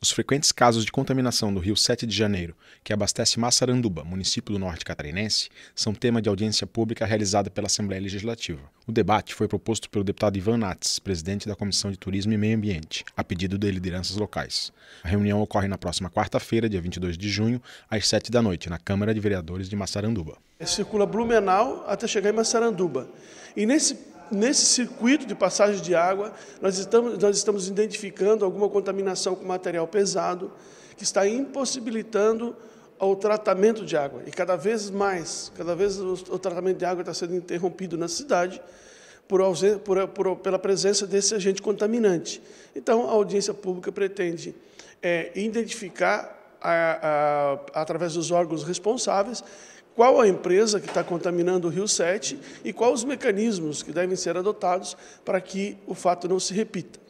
Os frequentes casos de contaminação do rio 7 de Janeiro, que abastece Massaranduba, município do norte catarinense, são tema de audiência pública realizada pela Assembleia Legislativa. O debate foi proposto pelo deputado Ivan Nats, presidente da Comissão de Turismo e Meio Ambiente, a pedido de lideranças locais. A reunião ocorre na próxima quarta-feira, dia 22 de junho, às 7 da noite, na Câmara de Vereadores de Massaranduba. Circula Blumenau até chegar em Massaranduba. E nesse nesse circuito de passagem de água, nós estamos, nós estamos identificando alguma contaminação com material pesado que está impossibilitando o tratamento de água. E cada vez mais, cada vez o, o tratamento de água está sendo interrompido na cidade por, por, por, pela presença desse agente contaminante. Então, a audiência pública pretende é, identificar, a, a, através dos órgãos responsáveis, qual a empresa que está contaminando o Rio 7 e quais os mecanismos que devem ser adotados para que o fato não se repita.